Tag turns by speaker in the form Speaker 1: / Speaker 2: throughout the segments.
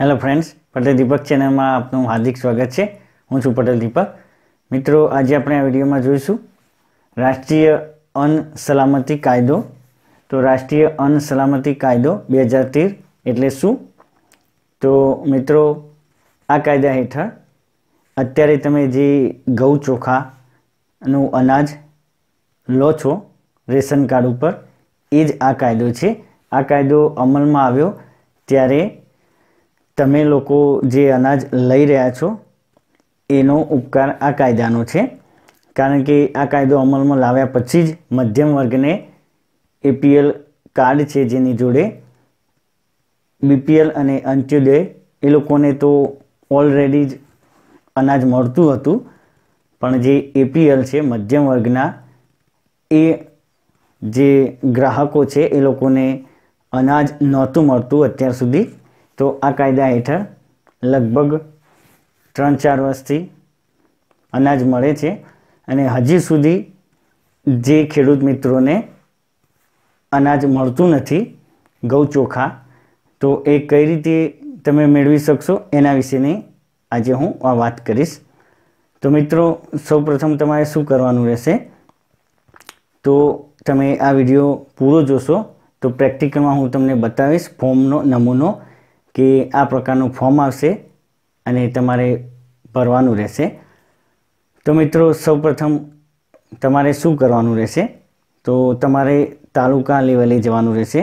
Speaker 1: hello friends Patel દીપક ચેનલમાં આપનું હાર્દિક સ્વાગત છે હું છું પટેલ દીપક મિત્રો આજે આપણે આ વિડીયોમાં જોઈશું રાષ્ટ્રીય અન્ન સલામતી કાયદો તો રાષ્ટ્રીય અન્ન સલામતી કાયદો બે હજાર તેર એટલે શું તો મિત્રો આ કાયદા હેઠળ અત્યારે તમે જે ઘઉં ચોખાનું અનાજ લો છો રેશન કાર્ડ ઉપર એ જ આ કાયદો છે આ કાયદો અમલમાં આવ્યો ત્યારે તમે લોકો જે અનાજ લઈ રહ્યા છો એનો ઉપકાર આ કાયદાનો છે કારણ કે આ કાયદો અમલમાં લાવ્યા પછી જ મધ્યમ વર્ગને એપીએલ કાર્ડ છે જેની જોડે બીપીએલ અને અંત્યોદય એ લોકોને તો ઓલરેડી જ અનાજ મળતું હતું પણ જે એપીએલ છે મધ્યમ વર્ગના એ જે ગ્રાહકો છે એ લોકોને અનાજ નહોતું મળતું અત્યાર સુધી તો આ કાયદા હેઠળ લગભગ ત્રણ ચાર વર્ષથી અનાજ મળે છે અને હજી સુધી જે ખેડૂત મિત્રોને અનાજ મળતું નથી ઘઉં ચોખા તો એ કઈ રીતે તમે મેળવી શકશો એના વિશેની આજે હું આ વાત કરીશ તો મિત્રો સૌપ્રથમ તમારે શું કરવાનું રહેશે તો તમે આ વિડીયો પૂરો જોશો તો પ્રેક્ટિકલમાં હું તમને બતાવીશ ફોર્મનો નમૂનો કે આ પ્રકારનું ફોર્મ આવશે અને તમારે ભરવાનું રહેશે તો મિત્રો સૌપ્રથમ તમારે શું કરવાનું રહેશે તો તમારે તાલુકા લેવલે જવાનું રહેશે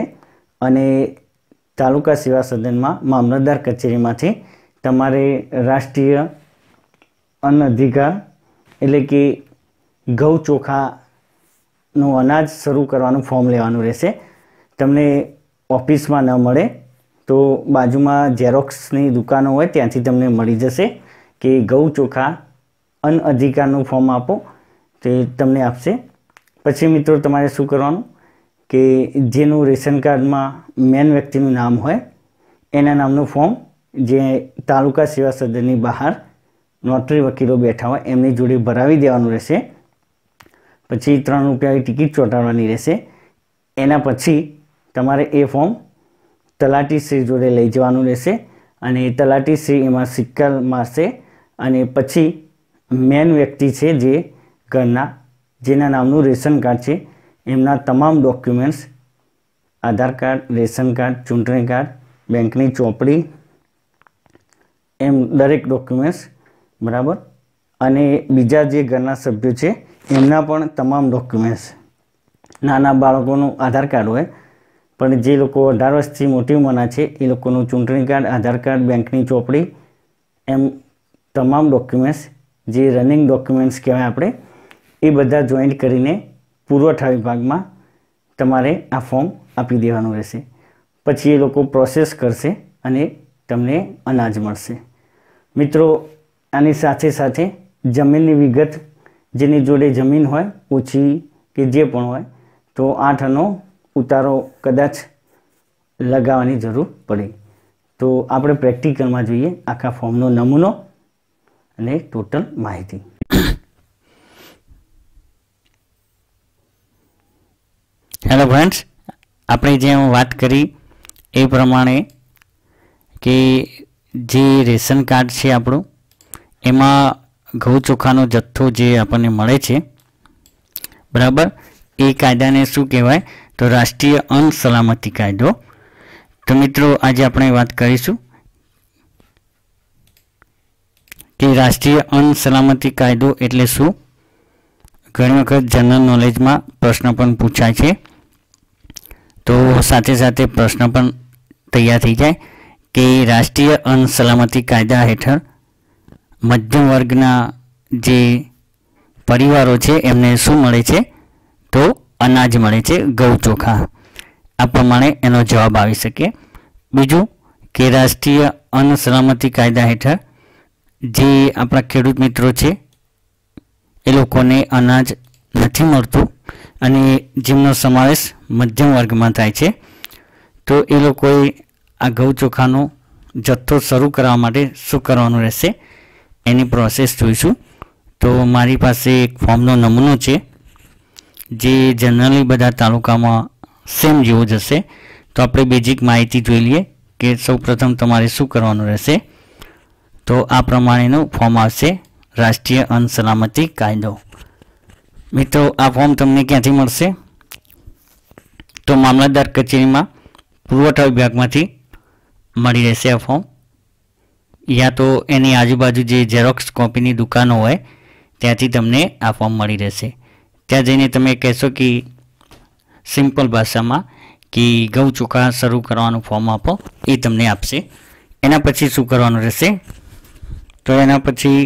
Speaker 1: અને તાલુકા સેવા સદનમાં મામલતદાર કચેરીમાંથી તમારે રાષ્ટ્રીય અન્ન અધિકાર એટલે કે ઘઉં ચોખાનું અનાજ શરૂ કરવાનું ફોર્મ લેવાનું રહેશે તમને ઓફિસમાં ન મળે તો બાજુમાં ઝેરોક્સની દુકાનો હોય ત્યાંથી તમને મળી જશે કે ઘઉં ચોખા અનઅધિકારનું ફોર્મ આપો તે તમને આપશે પછી મિત્રો તમારે શું કરવાનું કે જેનું રેશન કાર્ડમાં મેન વ્યક્તિનું નામ હોય એના નામનું ફોર્મ જે તાલુકા સેવા સદનની બહાર નોટરી વકીલો બેઠા હોય એમની જોડે ભરાવી દેવાનું રહેશે પછી ત્રણ રૂપિયાની ટિકિટ ચોંટાડવાની રહેશે એના પછી તમારે એ ફોર્મ તલાટી શ્રી જોડે લઈ જવાનું રહેશે અને તલાટી શ્રી એમાં સિક્કલ મારશે અને પછી મેન વ્યક્તિ છે જે ઘરના જેના નામનું રેશન કાર્ડ છે એમના તમામ documents Aadhaar card ration card ચૂંટણી કાર્ડ બેંકની ચોપડી એમ દરેક ડોક્યુમેન્ટ્સ બરાબર અને બીજા જે ઘરના સભ્યો છે એમના પણ તમામ ડોક્યુમેન્ટ્સ નાના બાળકોનું આધાર કાર્ડ હોય પણ જે લોકો અઢાર વર્ષથી મોટી ઉંમરના છે એ લોકોનું ચૂંટણી કાર્ડ આધાર કાર્ડ બેંકની ચોપડી એમ તમામ ડોક્યુમેન્ટ્સ જે રનિંગ ડોક્યુમેન્ટ્સ કહેવાય આપણે એ બધા જોઈન્ટ કરીને પુરવઠા વિભાગમાં તમારે આ ફોર્મ આપી દેવાનું રહેશે પછી એ લોકો પ્રોસેસ કરશે અને તમને અનાજ મળશે મિત્રો આની સાથે સાથે જમીનની વિગત જેની જોડે જમીન હોય ઓછી કે જે પણ હોય તો આઠ અનો ઉતારો કદાચ લગાવવાની જરૂર પડે તો આપણે પ્રેક્ટિકલમાં જોઈએ આખા ફોર્મનો નમૂનો અને ટોટલ માહિતી હેલો ફ્રેન્ડ્સ આપણે જે વાત કરી એ પ્રમાણે કે જે રેશન કાર્ડ છે આપણું એમાં ઘઉં ચોખાનો જથ્થો જે આપણને મળે છે બરાબર એ કાયદાને શું કહેવાય તો રાષ્ટ્રીય અન્ન સલામતી કાયદો તો મિત્રો આજે આપણે વાત કરીશું કે રાષ્ટ્રીય અન્ન સલામતી કાયદો એટલે શું ઘણી વખત જનરલ નોલેજમાં પ્રશ્ન પણ પૂછાય છે તો સાથે સાથે પ્રશ્ન પણ તૈયાર થઈ જાય કે રાષ્ટ્રીય અન્ન સલામતી કાયદા હેઠળ મધ્યમ વર્ગના જે પરિવારો છે એમને શું મળે છે તો અનાજ મળે છે ઘઉં ચોખા આ પ્રમાણે એનો જવાબ આવી શકે બીજું કે રાષ્ટ્રીય અન્ન સલામતી કાયદા હેઠળ જે આપણા ખેડૂત મિત્રો છે એ લોકોને અનાજ નથી મળતું અને જેમનો સમાવેશ મધ્યમ વર્ગમાં થાય છે તો એ લોકોએ આ ઘઉં ચોખાનો જથ્થો શરૂ કરવા માટે શું કરવાનું રહેશે એની પ્રોસેસ જોઈશું તો મારી પાસે એક ફોર્મનો નમૂનો છે જે જનરલી બધા તાલુકામાં સેમ જેવો જ હશે તો આપણે બેઝિક માહિતી જોઈ લઈએ કે સૌપ્રથમ તમારે શું કરવાનું રહેશે તો આ પ્રમાણેનું ફોર્મ આવશે રાષ્ટ્રીય અન્ન સલામતી કાયદો મિત્રો આ ફોર્મ તમને ક્યાંથી મળશે તો મામલતદાર કચેરીમાં પુરવઠા વિભાગમાંથી મળી રહેશે આ ફોર્મ યા તો એની આજુબાજુ જે ઝેરોક્સ કોપીની દુકાનો હોય ત્યાંથી તમને આ ફોર્મ મળી રહેશે ત્યાં જઈને તમે કહેશો કે સિમ્પલ ભાષામાં કે ગૌ ચોખા શરૂ કરવાનું ફોર્મ આપો એ તમને આપશે એના પછી શું કરવાનું રહેશે તો એના પછી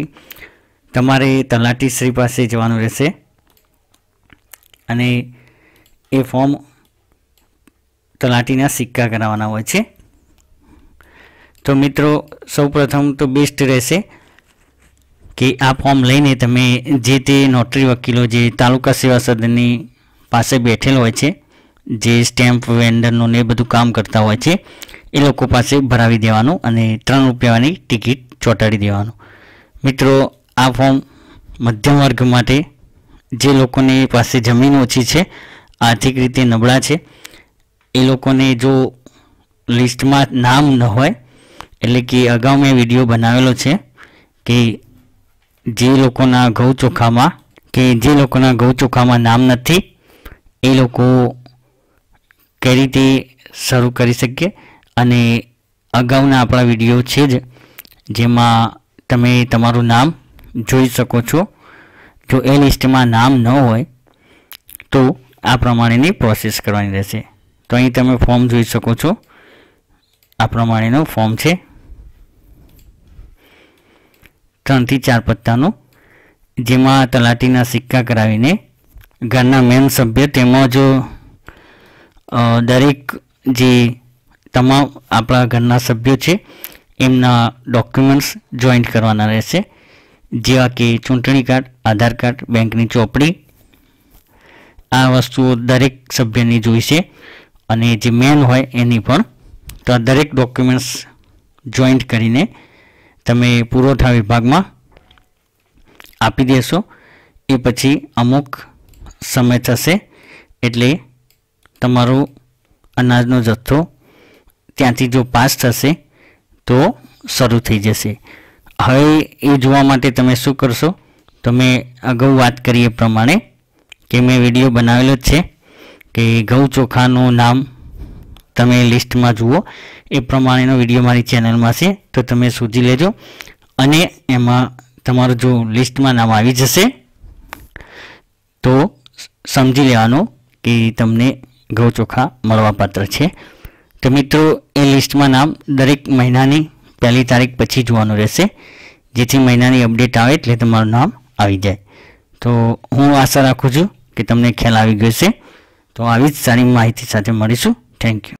Speaker 1: તમારે તલાટીશ્રી પાસે જવાનું રહેશે અને એ ફોર્મ તલાટીના સિક્કા કરાવવાના હોય છે તો મિત્રો સૌપ્રથમ તો બેસ્ટ રહેશે કે આ ફોર્મ લઈને તમે જે તે નોટરી વકીલો જે તાલુકા સેવા સદનની પાસે બેઠેલ હોય છે જે સ્ટેમ્પ વેન્ડરનું ને બધું કામ કરતા હોય છે એ લોકો પાસે ભરાવી દેવાનું અને ત્રણ રૂપિયાની ટિકિટ ચોંટાડી દેવાનું મિત્રો આ ફોર્મ મધ્યમ વર્ગ માટે જે લોકોની પાસે જમીન ઓછી છે આર્થિક રીતે નબળા છે એ લોકોને જો લિસ્ટમાં નામ ન હોય એટલે કે અગાઉ મેં વિડીયો બનાવેલો છે કે જે લોકોના ઘઉં ચોખામાં કે જે લોકોના ઘઉં ચોખામાં નામ નથી એ લોકો કઈ રીતે શરૂ કરી શકીએ અને અગાઉના આપણા વિડીયો છે જ જેમાં તમે તમારું નામ જોઈ શકો છો જો એ લિસ્ટમાં નામ ન હોય તો આ પ્રમાણેની પ્રોસેસ કરવાની રહેશે તો અહીં તમે ફોર્મ જોઈ શકો છો આ પ્રમાણેનું ફોર્મ છે ત્રણથી ચાર પત્તાનું જેમાં તલાટીના સિક્કા કરાવીને ઘરના મેન સભ્ય તેમજ દરેક જે તમામ આપણા ઘરના સભ્યો છે એમના ડોક્યુમેન્ટ્સ જોઈન્ટ કરવાના રહેશે જેવા કે ચૂંટણી કાર્ડ આધાર કાર્ડ બેંકની ચોપડી આ વસ્તુઓ દરેક સભ્યની જોઈશે અને જે મેન હોય એની પણ તો આ દરેક ડોક્યુમેન્ટ્સ જોઈન્ટ કરીને તમે પુરવઠા વિભાગમાં આપી દેશો એ પછી અમુક સમય થશે એટલે તમારો અનાજનો જથ્થો ત્યાંથી જો પાસ થશે તો શરૂ થઈ જશે હવે એ જોવા માટે તમે શું કરશો તમે અગાઉ વાત કરી એ પ્રમાણે કે મેં વિડીયો બનાવેલો જ છે કે ઘઉં ચોખાનું નામ તમે લિસ્ટમાં જુઓ એ પ્રમાણેનો વિડીયો મારી ચેનલમાં છે તો તમે શોધી લેજો અને એમાં તમારું જો લિસ્ટમાં નામ આવી જશે તો સમજી લેવાનું કે તમને ઘઉં ચોખા મળવાપાત્ર છે તો મિત્રો એ લિસ્ટમાં નામ દરેક મહિનાની પહેલી તારીખ પછી જોવાનું રહેશે જેથી મહિનાની અપડેટ આવે એટલે તમારું નામ આવી જાય તો હું આશા રાખું છું કે તમને ખ્યાલ આવી ગયો છે તો આવી જ સારી માહિતી સાથે મળીશું થેન્ક યુ